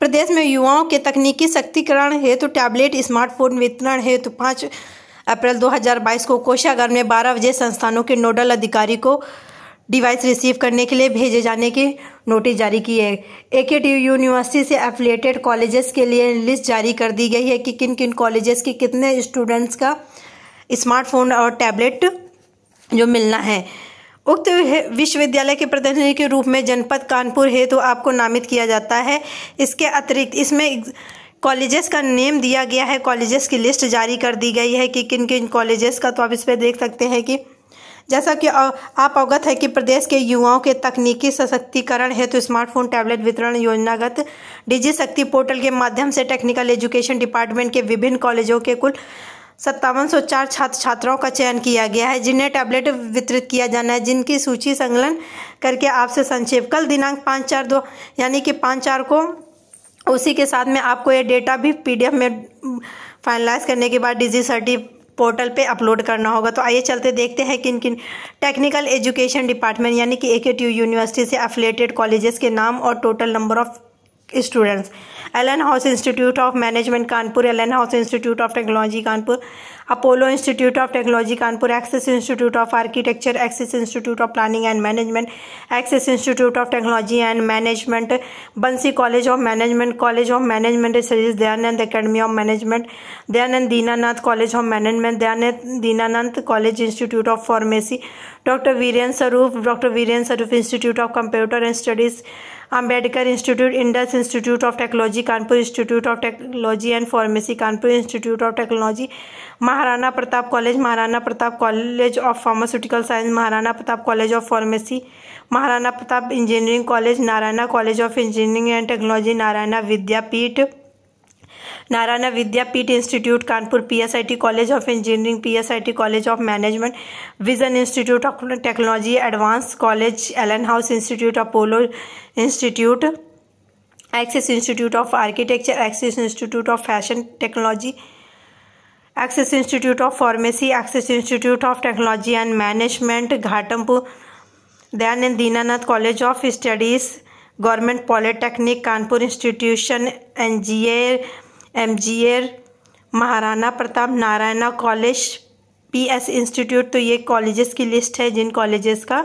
प्रदेश में युवाओं के तकनीकी शक्तिकरण हेतु तो टैबलेट स्मार्टफोन वितरण हेतु तो पाँच अप्रैल 2022 को कोषागार में 12 बजे संस्थानों के नोडल अधिकारी को डिवाइस रिसीव करने के लिए भेजे जाने की नोटिस जारी की है टी यूनिवर्सिटी से एफिलेटेड कॉलेजेस के लिए लिस्ट जारी कर दी गई है कि किन किन कॉलेजेस के कितने स्टूडेंट्स का स्मार्टफोन और टैबलेट जो मिलना है उक्त विश्वविद्यालय के प्रतिनिधि के रूप में जनपद कानपुर हेतु तो आपको नामित किया जाता है इसके अतिरिक्त इसमें कॉलेजेस का नेम दिया गया है कॉलेजेस की लिस्ट जारी कर दी गई है कि किन किन कॉलेजेस का तो आप इस पर देख सकते हैं कि जैसा कि आप अवगत है कि प्रदेश के युवाओं के तकनीकी सशक्तिकरण हेतु तो स्मार्टफोन टैबलेट वितरण योजनागत डिजी शक्ति पोर्टल के माध्यम से टेक्निकल एजुकेशन डिपार्टमेंट के विभिन्न कॉलेजों के कुल सत्तावन सौ चार छात्र छात्राओं का चयन किया गया है जिन्हें टैबलेट वितरित किया जाना है जिनकी सूची संकलन करके आपसे संक्षेप कल दिनांक पाँच चार दो यानी कि पाँच चार को उसी के साथ में आपको ये डेटा भी पीडीएफ में फाइनलाइज करने के बाद डिजी सर्टी पोर्टल पे अपलोड करना होगा तो आइए चलते देखते हैं किन किन टेक्निकल एजुकेशन डिपार्टमेंट यानी कि ए यूनिवर्सिटी से अफिलेटेड कॉलेजेस के नाम और total number of students Allenhouse institute of management Kanpur Allenhouse institute of technology Kanpur Apollo institute of technology Kanpur Axis institute of architecture Axis institute of planning and management Axis institute of technology and management Bansi college of management college of management studies Dayanand academy of management Dayanand Dinanath college of management Dayanand Dinanand college institute of pharmacy doctor Viren Swaroop doctor Viren Swaroop institute of computer and studies Ambedkar institute Indus institute of technology Kanpur institute of technology and pharmacy Kanpur institute of technology Maharana Pratap college Maharana Pratap college of pharmaceutical science Maharana Pratap college of pharmacy Maharana Pratap engineering college Narayana college of engineering and technology Narayana Vidyapeeth Narayana Vidyapeeth institute Kanpur PSIT college of engineering PSIT college of management vision institute of technology advance college Allenhouse institute Apollo institute Axis institute of architecture Axis institute of fashion technology Axis institute of pharmacy Axis institute of technology and management Ghatampur Dayanand Dinanath college of studies government polytechnic Kanpur institution N G M G एर Maharana Pratap Narayana college P S institute तो ये colleges की list है जिन colleges का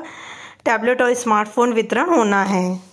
tablet और smartphone वितरण होना है